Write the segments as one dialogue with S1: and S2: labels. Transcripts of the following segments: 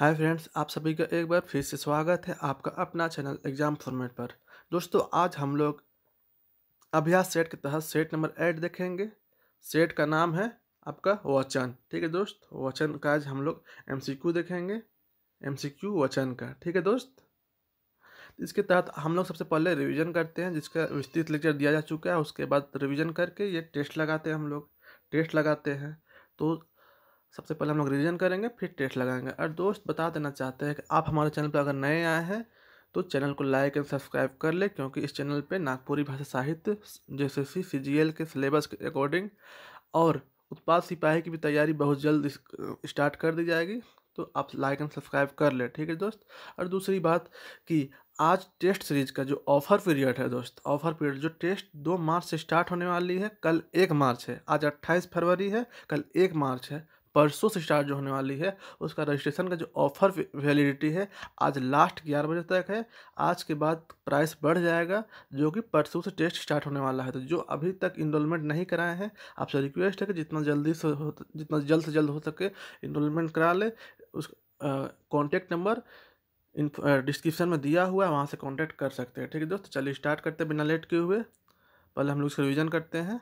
S1: hi friends आप सभी का एक बार फिर से स्वागत है आपका अपना चैनल एग्जाम फॉर्मेट पर दोस्तों आज हम लोग अभ्यास सेट के तहत सेट नंबर एट देखेंगे सेट का नाम है आपका वचन ठीक है दोस्त वचन का आज हम लोग एमसीक्यू देखेंगे एमसीक्यू वचन का ठीक है दोस्त इसके तहत हम लोग सबसे पहले रिवीजन करते हैं जिसका विस्तृत लेक्चर दिया जा चुका है उसके बाद रिविज़न करके ये टेस्ट लगाते हैं हम लोग टेस्ट लगाते हैं तो सबसे पहले हम लोग रिविजन करेंगे फिर टेस्ट लगाएंगे और दोस्त बता देना चाहते हैं कि आप हमारे चैनल पर अगर नए आए हैं तो चैनल को लाइक एंड सब्सक्राइब कर ले क्योंकि इस चैनल पे नागपुरी भाषा साहित्य जैसे सी सी जी एल के सिलेबस के अकॉर्डिंग और उत्पाद सिपाही की भी तैयारी बहुत जल्द स्टार्ट कर दी जाएगी तो आप लाइक एंड सब्सक्राइब कर ले ठीक है दोस्त और दूसरी बात कि आज टेस्ट सीरीज का जो ऑफर पीरियड है दोस्त ऑफर पीरियड जो टेस्ट दो मार्च से स्टार्ट होने वाली है कल एक मार्च है आज अट्ठाईस फरवरी है कल एक मार्च है परसों से स्टार्ट जो होने वाली है उसका रजिस्ट्रेशन का जो ऑफर वैलिडिटी है आज लास्ट ग्यारह बजे तक है आज के बाद प्राइस बढ़ जाएगा जो कि परसों से टेस्ट स्टार्ट होने वाला है तो जो अभी तक इनरोलमेंट नहीं कराए हैं आपसे रिक्वेस्ट है कि जितना जल्दी से हो जितना जल्द से जल्द हो सके इनरोलमेंट करा ले उस कॉन्टैक्ट नंबर डिस्क्रिप्शन में दिया हुआ है वहाँ से कॉन्टैक्ट कर सकते हैं ठीक है दोस्त चलिए स्टार्ट करते हैं बिना लेट किए हुए पहले हम लोग इसका रिविज़न करते हैं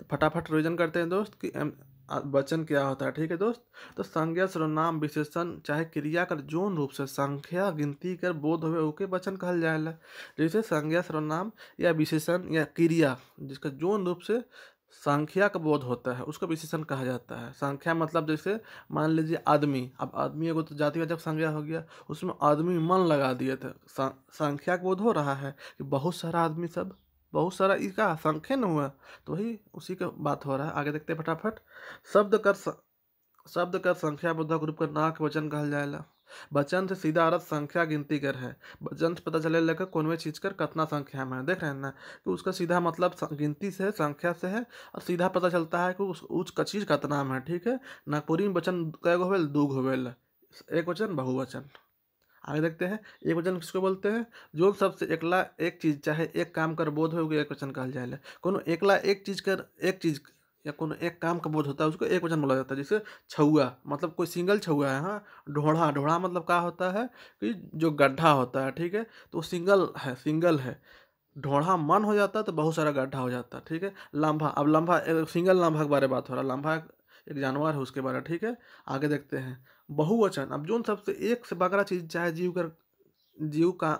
S1: तो फटाफट रिविज़न करते हैं दोस्त कि वचन क्या होता है ठीक है दोस्त तो संज्ञा सर्वनाम विशेषण चाहे क्रिया कर जोन रूप से संख्या गिनती कर बोध हुए होके वचन कहा जाए जैसे संज्ञा सर्वनाम या विशेषण या क्रिया जिसका जोन रूप से संख्या का बोध होता है उसको विशेषण कहा जाता है संख्या मतलब जैसे मान लीजिए आदमी अब आदमी को तो जाति का जब संज्ञा हो गया उसमें आदमी मन लगा दिए थे संख्या का बोध हो रहा है कि बहुत सारा आदमी सब बहुत सारा इसका असंख्य न हुआ तो वही उसी का बात हो रहा है आगे देखते हैं फटाफट शब्द कर शब्द कर संख्या बुद्धक रूप का नाक वचन कहा जाएगा वचन से सीधा अर्थ संख्या गिनती कर है वचन से पता चले लगा कौन में चीज कर कितना संख्या में देख रहे हैं ना कि उसका सीधा मतलब गिनती से संख्या से है और सीधा पता चलता है कि उस उच का चीज कितना में है ठीक है नागपुरी में वचन कएगो होल दू गो एक वचन बहुवचन आगे देखते हैं एक वचन किसको बोलते हैं जो सबसे एकला एक चीज चाहे एक काम कर बोध हो एक वचन कहा जाए कोनो एकला एक चीज कर एक चीज या कोनो एक काम का बोध होता है उसको एक वचन बोला जाता है जैसे छुआ मतलब कोई सिंगल छुआ है हाँ ढोढ़ा ढोढ़ा मतलब क्या होता है कि जो गड्ढा होता है ठीक है तो सिंगल है सिंगल है ढोड़ा मन हो जाता है तो बहुत सारा गड्ढा हो जाता है ठीक है लंबा अब लम्बा सिंगल लंबा के बारे में बात हो रहा है लम्बा एक जानवर है उसके बारे में ठीक है आगे देखते हैं बहुवचन अब जो सबसे एक से बकरा चीज चाहे जीव कर जीव का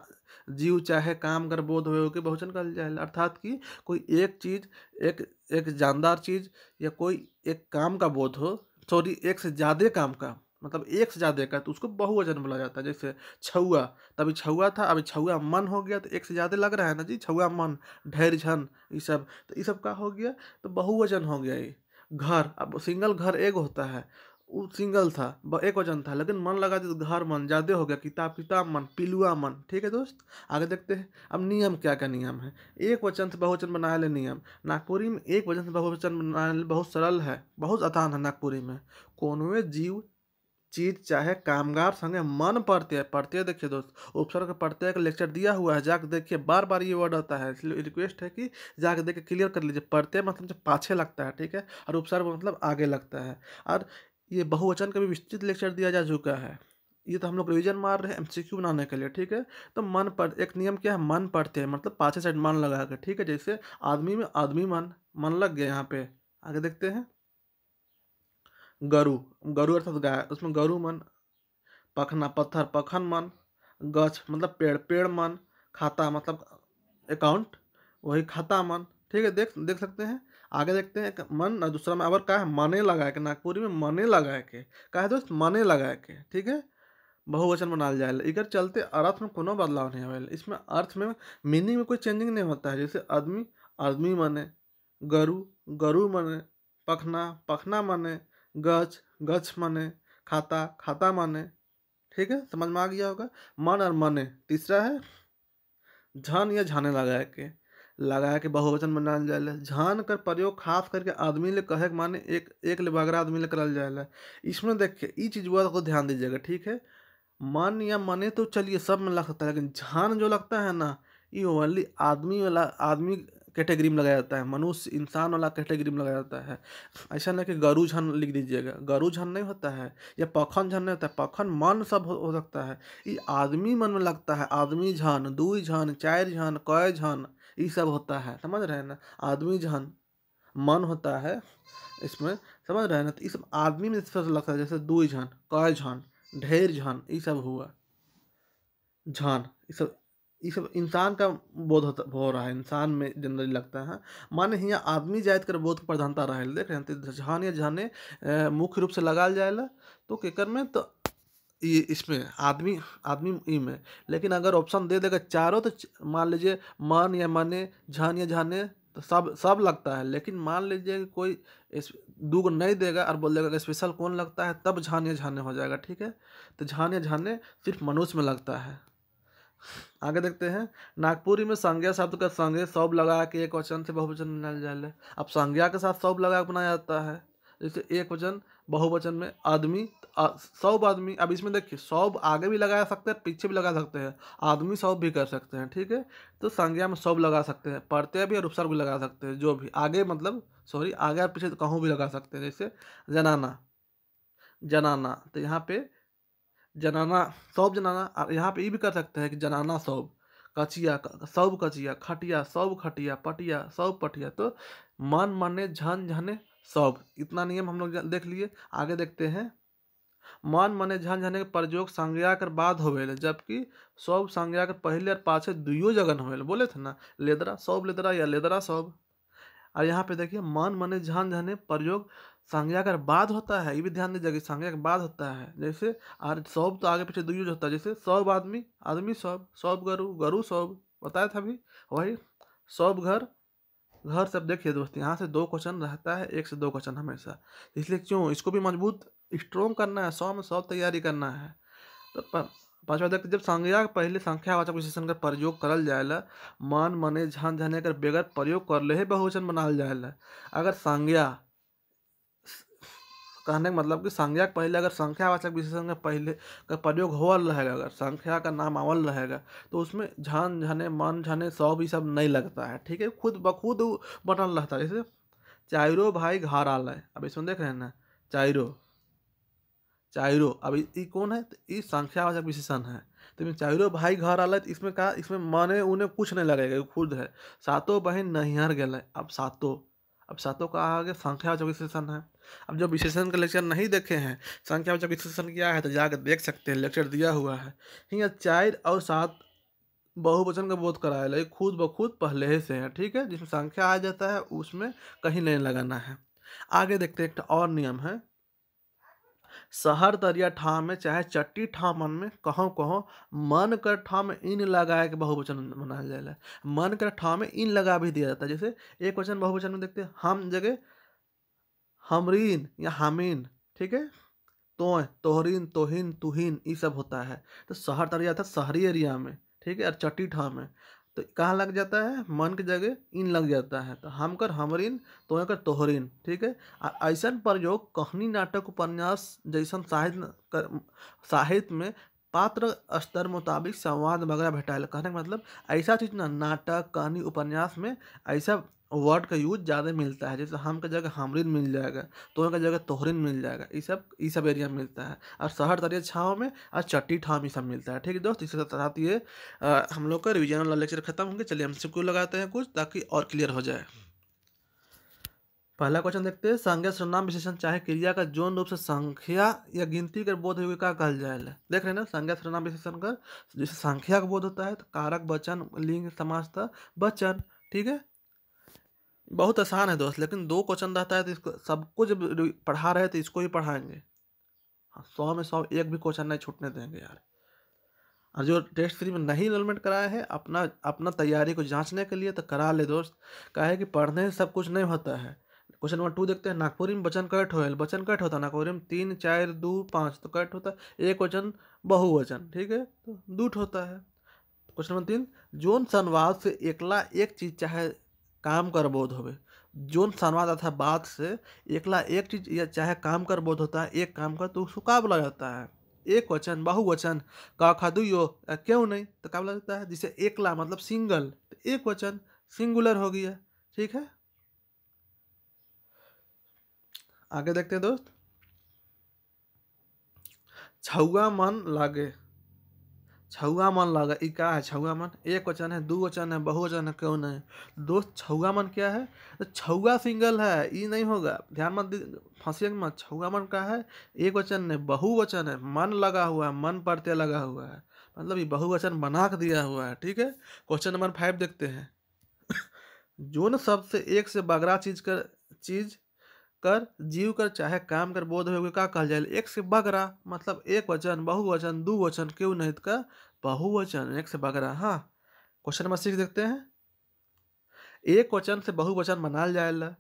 S1: जीव चाहे काम कर बोध हो के बहुवचन कहा जाए अर्थात कि कोई एक चीज एक एक जानदार चीज या कोई एक काम का बोध हो सॉरी एक से ज़्यादा काम का मतलब एक से ज़्यादा का तो उसको बहुवचन बोला जाता है जैसे छुआ तभी छुआ था अभी छुआ मन हो गया तो एक से ज़्यादा लग रहा है ना जी छुआ मन ढेर झन ये सब तो ये सब का हो गया तो बहुवचन हो गया ये घर अब सिंगल घर एक होता है वो सिंगल था एक वचन था लेकिन मन लगा दिया तो घर मन ज़्यादा हो गया किताब किताब मन पिलुआ मन ठीक है दोस्त आगे देखते हैं अब नियम क्या क्या नियम है एक वचन से बहुवचन बनाए ले नियम नागपुरी में एक वचन से बहुवचन बनाए बहुत सरल है बहुत आसान है नागपुरी में कोनवे जीव चीज चाहे कामगार संगे मन पढ़ते पढ़ते है देखिए दोस्त उपसर्ग पढ़ते का लेक्चर दिया हुआ है जाके देखिए बार बार ये वर्ड आता है इसलिए रिक्वेस्ट है कि जाके देखिए क्लियर कर लीजिए पढ़ते मतलब जो पाछे लगता है ठीक है और उपसर्ग मतलब आगे लगता है और ये बहुवचन का भी विस्तृत लेक्चर दिया जा चुका है ये तो हम लोग रिविजन मार रहे हैं एम बनाने के लिए ठीक है तो मन पढ़ एक नियम क्या है मन पढ़ते हैं मतलब पाँचे साइड मन लगा के ठीक है जैसे आदमी में आदमी मन मन लग गया यहाँ पे आगे देखते हैं गरु गरु अर्थात गाय उसमें गरु मन पखना पत्थर पखन मन गछ मतलब पेड़ पेड़ मन खाता मतलब अकाउंट वही खाता मन ठीक है देख देख सकते हैं आगे देखते हैं मन और दूसरा में अवर का है मने लगा के नागपुरी में मने लगा के का है दोस्त मने लगा के ठीक है बहुवचन बनाल जाए इधर चलते अर्थ में कोनो बदलाव नहीं होल इसमें अर्थ में मीनिंग में कोई चेंजिंग नहीं होता है जैसे आदमी आदमी मने गरु गरु मने पखना पखना मने गच गच मने खाता खाता मने ठीक है समझ में आ गया होगा मन और मने तीसरा है झन या झाने लगा के लगाया कि बहुवचन बना जाए झान कर प्रयोग खास करके आदमी ले कहे के माने एक एक ले बगरा आदमी ले करल जाए इसमें देखिए ये चीज़ हुआ को ध्यान दीजिएगा ठीक है मन या मने तो चलिए सब में लग सकता है लेकिन झान जो लगता है ना ये ओनली आदमी वाला आदमी कैटेगरी में लगाया जाता है मनुष्य इंसान वाला कैटेगरी में लगाया जाता है ऐसा नहीं कि गरु झन लिख दीजिएगा गरु झन नहीं होता है या पखन झन नहीं होता है पखन मन सब हो, हो सकता है ये आदमी मन में लगता है आदमी झन दुई झन चार झन कय झन ये सब होता है समझ रहे हैं ना आदमी जहन मन होता है इसमें समझ रहे हैं ना तो इस आदमी में लगता है जैसे दुई झन कय झन ढेर झन ये सब हुआ झन इस सब ये सब इंसान का बोध हो रहा है इंसान में जनरली लगता है माने यहाँ आदमी जात कर बोध प्रधानता रहे देख रहे हैं झन तो या झने मुख्य रूप से लगाल जाएगा तो केकर में तो इसमें आदमी आदमी ई में लेकिन अगर ऑप्शन दे देगा चारों तो मान लीजिए मान या माने झान या झाने तो सब सब लगता है लेकिन मान लीजिए कोई इस दूगो नहीं देगा और बोल देगा स्पेशल कौन लगता है तब झान या झाने हो जाएगा ठीक है तो झान या झाने सिर्फ मनुष्य में लगता है आगे देखते हैं नागपुरी में संज्ञा शब्द का संज्ञा सौब लगा के एक वचन से बहुवचन बनाया जाए अब संज्ञा के साथ सौब लगा बनाया जाता है जैसे एक वचन बहुवचन में आदमी सौ आदमी अब इसमें देखिए सौ आगे भी लगा सकते हैं पीछे भी लगा सकते हैं आदमी सौ भी कर सकते हैं ठीक है तो संज्ञा में सब लगा सकते हैं पढ़ते भी और उपसर्ग भी लगा सकते हैं जो भी आगे मतलब सॉरी आगे और पीछे तो कहूँ भी लगा सकते हैं जैसे जनाना जनाना तो यहाँ पे जनाना सौब जनाना यहाँ पे ये भी कर सकते हैं कि जनाना सौब कचिया सौब कचिया खटिया सौब खटिया पटिया सौब पटिया तो मन मने झन जन, झने सब इतना नियम हम लोग देख लिए आगे देखते हैं मन मने झन झने के प्रयोग संज्ञा कर बाद हो जबकि सब संज्ञा के पहले और पाछे दुयो जगन हो बोले थे ना लेदरा सब लेदरा या लेदरा सब और यहाँ पे देखिए मन मने झन झने प्रयोग संज्ञा कर बाद होता है ये भी ध्यान दीजिएगा संज्ञा के बाद होता है जैसे और सब तो आगे पीछे दुयो होता है जैसे सब आदमी आदमी सब सब गरु गरु सब बताया था अभी वही सब घर घर से अब देखिए दोस्त यहाँ से दो क्वेश्चन रहता है एक से दो क्वेश्चन हमेशा तो इसलिए क्यों इसको भी मजबूत स्ट्रोंग करना है सौ में सौ तैयारी करना है तो पाँचवा देखते जब संज्ञा पहले संख्यावाचक विशेषण का प्रयोग करल जाएला मन मने झन झने कर बेगर प्रयोग कर ले बहुवचन बनाल जाएला अगर संज्ञा कहने का मतलब कि संज्ञा के पहले अगर संख्यावाचक विशेषण का पहले का प्रयोग होवल रहेगा अगर संख्या का नाम अवल रहेगा तो उसमें झन झने मन झने सब भी सब नहीं लगता है ठीक है खुद बखुद बनल रहता है जैसे चायरो भाई घर आल है अब इसमें देख रहे हैं ना चायरो चायरो अब ये कौन है तो ये संख्यावाचक विशेषण है तो इसमें चायरो भाई घर आल है तो इसमें कहा इसमें मने उन्हें कुछ नहीं लगेगा खुद है सातों बहन नैहर गए अब सातों अब सातों का आगे संख्यावाचक विशेषण है अब जो विशेषण का लेक्चर नहीं देखे हैं संख्या में जब विशेषण किया है तो जाकर देख सकते हैं लेक्चर दिया हुआ है यहाँ चार और सात बहुवचन का बोध कराया लगे खुद ब खुद पहले से है ठीक है जिसमें संख्या आ जाता है उसमें कहीं नहीं लगाना है आगे देखते हैं एक तो और नियम है शहर तरिया ठाम में चाहे चट्टी ठा मन में कहो कहो मन कर ठाम में इन लगाए के बहुवचन बनाया जाए मन कर ठाम में इन लगा भी दिया जाता है जैसे एक वचन बहुवचन में देखते हैं हम जगह हमरीन या हामीन ठीक है तो तोहरीन तोहिन तुहिन ये सब होता है तो शहर तर जाता है शहरी एरिया में ठीक है और चट्टी ठा में तो कहाँ लग जाता है मन की जगह इन लग जाता है तो हम कर हमरीन तो कर तोहरीन ठीक है और ऐसा प्रयोग कहनी नाटक उपन्यास जैसा साहित्य साहित्य में पात्र स्तर मुताबिक संवाद वगैरह भेटाएल कहने का मतलब ऐसा चीज़ ना नाटक कहानी उपन्यास में ऐसा वर्ड का यूज ज़्यादा मिलता है जैसे हम का जगह हमरिन मिल जाएगा तो का जगह तोहरिन मिल जाएगा ये सब ये सब एरिया में मिलता है और शहर तरह छाँव में और चट्टी ठाव ये सब मिलता है ठीक है दोस्त इसके साथ ये हम लोग का रिविजन वाला लेक्चर खत्म होंगे चलिए हम सबको लगाते हैं कुछ ताकि और क्लियर हो जाए पहला क्वेश्चन देखते हैं संज्ञा सर्वनाम विशेषण चाहे क्रिया का जौन रूप से संख्या या गिनती का बोध हुए का कहल जाए देख रहे हैं ना संज्ञा सर्वनाम विशेषण का जैसे संख्या का बोध होता है तो कारक वचन लिंग समाज था वचन ठीक है बहुत आसान है दोस्त लेकिन दो क्वेश्चन रहता है तो इसको सबको जब पढ़ा रहे तो इसको ही पढ़ाएंगे हाँ सौ में सौ एक भी क्वेश्चन नहीं छूटने देंगे यार और जो टेस्ट फ्री में नहीं इनमेंट कराया है अपना अपना तैयारी को जांचने के लिए तो करा ले दोस्त कहा है कि पढ़ने से सब कुछ नहीं होता है क्वेश्चन नंबर टू देखते हैं नागपुरी में वचन कट हो वचन कट होता है नागपुरी में तीन चार दो पाँच तो कट होता है एक वचन बहुवचन ठीक है तो दूठ होता है क्वेश्चन नंबर तीन जोन संवाद से एकला एक चीज चाहे काम कर बोध होवे जोन संवाद बात से एकला एक चीज या चाहे काम कर बोध होता है एक काम का तो उसको का बोला जाता है एक वचन बहुवचन का खादु यो क्यों नहीं तो का बोला जाता है जिसे एकला मतलब सिंगल तो एक वचन सिंगुलर हो गया ठीक है आगे देखते हैं दोस्त छुआ मन लागे छुआ मन लगा ये का है छुआ मन एक वचन है दो वचन है बहुवचन है क्यों है दोस्त छुआ मन क्या है तो छुआ सिंगल है ये नहीं होगा ध्यान मत फंसी मत छुआ मन का है एक वचन है बहुवचन है मन लगा हुआ है मन पढ़ते लगा हुआ है मतलब ये बहुवचन बना के दिया हुआ है ठीक है क्वेश्चन नंबर फाइव देखते हैं जो न सबसे एक से बगरा चीज कर चीज़ कर जीव कर चाहे काम कर बोध हो का कहल जाए एक से बगरा मतलब एक वचन बहुवचन दू वचन क्यों नहीं का बहुवचन एक से बगरा हाँ क्वेश्चन नंबर सिक्स देखते हैं एक वचन से बहुवचन मनाल ला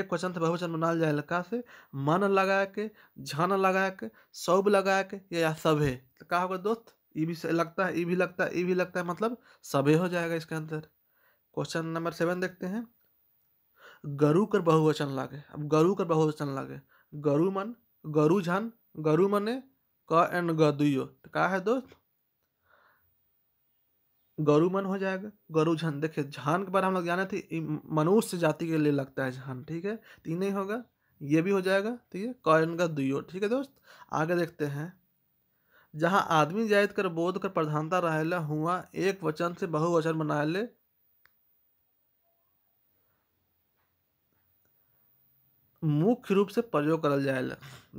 S1: एक वचन से बहुवचन मनाल जाएगा का से मन लगा के झन लगा के सब लगा के या सभे तो का होगा दोस्त ये भी लगता है ये भी लगता है ये भी लगता है मतलब सभे हो जाएगा इसके अंदर क्वेश्चन नंबर सेवन देखते हैं गरु कर बहुवचन लागे अब गरु कर बहुवचन लागे गरु मन गरु झन गरु मने क एंड ग दुयो तो क्या है दोस्त गरु मन हो जाएगा गरु झन देखिए झान के बारे में हम लोग जाने थे मनुष्य जाति के लिए लगता है झान ठीक है तो नहीं होगा ये भी हो जाएगा ठीक है क एन ग दुयो ठीक है दोस्त आगे देखते हैं जहाँ आदमी जायद कर बोध कर प्रधानता रहे हुआ एक वचन से बहुवचन बना ले मुख्य रूप से प्रयोग करल जाए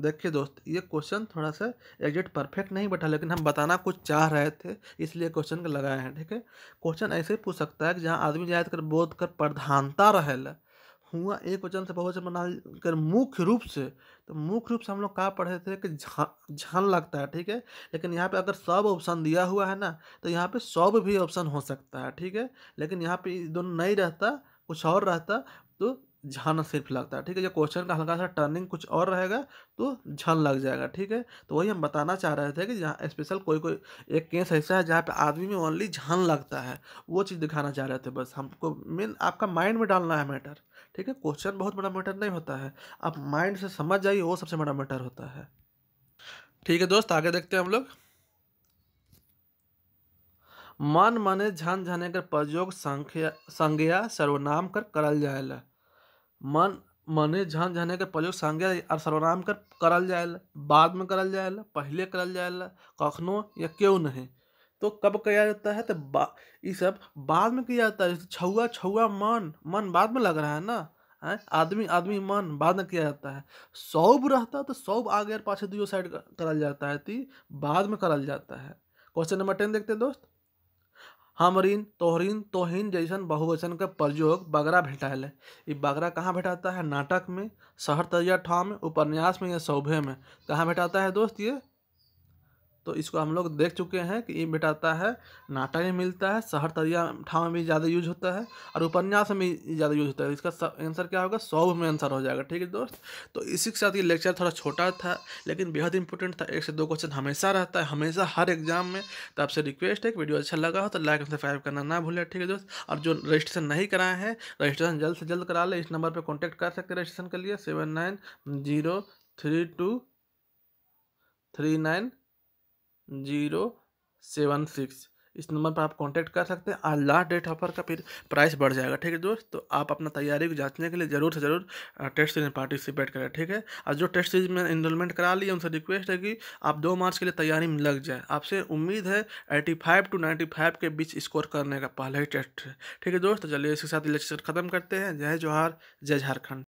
S1: देखिए दोस्त ये क्वेश्चन थोड़ा सा एग्जेक्ट परफेक्ट नहीं बैठा लेकिन हम बताना कुछ चाह रहे थे इसलिए क्वेश्चन को लगाए हैं ठीक है क्वेश्चन ऐसे पूछ सकता है कि जहाँ आदमी जाए तो कर बोध कर प्रधानता रहे हुआ एक वचन से बहुवचन बना कर मुख्य रूप से तो मुख्य रूप से हम लोग कहा पढ़े थे कि झन लगता है ठीक है लेकिन यहाँ पे अगर सब ऑप्शन दिया हुआ है ना तो यहाँ पे सब भी ऑप्शन हो सकता है ठीक है लेकिन यहाँ पे दोनों नहीं रहता कुछ और रहता तो झन सिर्फ लगता है ठीक है जो क्वेश्चन का हल्का सा टर्निंग कुछ और रहेगा तो झन लग जाएगा ठीक है तो वही हम बताना चाह रहे थे कि जहाँ स्पेशल कोई कोई एक केस ऐसा है जहाँ पे आदमी में ओनली झन लगता है वो चीज़ दिखाना चाह रहे थे बस हमको मेन आपका माइंड में डालना है मैटर ठीक है क्वेश्चन बहुत बड़ा मैटर नहीं होता है आप माइंड से समझ जाइए वो सबसे बड़ा मैटर होता है ठीक है दोस्त आगे देखते हैं हम लोग मन मने झन झने कर प्रयोग संख्या संज्ञा सर्वनाम कर करल ला मन मने झन झने के प्रयोग संज्ञा और सर्वनाम कर करल जाए बाद में करल जाए पहले करल जाए कखनो या क्यों नहीं तो कब किया जाता है तो बा ये सब बाद में किया जाता है जैसे छुआ छुआ मन मन बाद में लग रहा है ना है आदमी आदमी मन बाद में किया जाता है सौब रहता तो सौब आगे और पाछे दूसरों साइड करल जाता है ती बाद में करल जाता है क्वेश्चन नंबर टेन देखते हैं दोस्त हमरीन तोहरीन तोहिन जैसन बहुवचन के प्रयोग बगरा भेटायल है इ बगरा कहाँ भेटाता है नाटक में शहर तरिया ठाव में उपन्यास में या शोभे में कहाँ भेटाता है दोस्त ये तो इसको हम लोग देख चुके हैं कि ये आता है नाटक में मिलता है शहर तरिया ठाव में भी ज़्यादा यूज होता है और उपन्यास में ज़्यादा यूज होता है इसका आंसर क्या होगा सौभ में आंसर हो जाएगा ठीक है दोस्त तो इसी के साथ ये लेक्चर थोड़ा छोटा था लेकिन बेहद इंपॉर्टेंट था एक से दो क्वेश्चन हमेशा रहता है हमेशा हर एग्जाम में तो आपसे रिक्वेस्ट है कि वीडियो अच्छा लगा हो तो लाइक एंड सब्सक्राइब करना ना भूलें ठीक है दोस्त और जो रजिस्ट्रेशन नहीं कराए हैं रजिस्ट्रेशन जल्द से जल्द करा ले इस नंबर पर कॉन्टैक्ट कर सकते हैं रजिस्ट्रेशन के लिए seven nine zero three two three nine zero seven six इस नंबर पर आप कांटेक्ट कर सकते हैं और लास्ट डेट ऑफर का फिर प्राइस बढ़ जाएगा ठीक है दोस्त तो आप अपना तैयारी को जांचने के लिए ज़रूर से ज़रूर टेस्ट सीरीज में पार्टिसिपेट करें ठीक है और जो टेस्ट सीरीज में इनरोलमेंट करा ली है उनसे रिक्वेस्ट है कि आप दो मार्च के लिए तैयारी में लग जाए आपसे उम्मीद है eighty five to ninety five के बीच स्कोर करने का पहला ही टेस्ट है ठीक है दोस्त तो चलिए इसके साथ लेक्चर खत्म करते हैं जय जवाहर जय झारखंड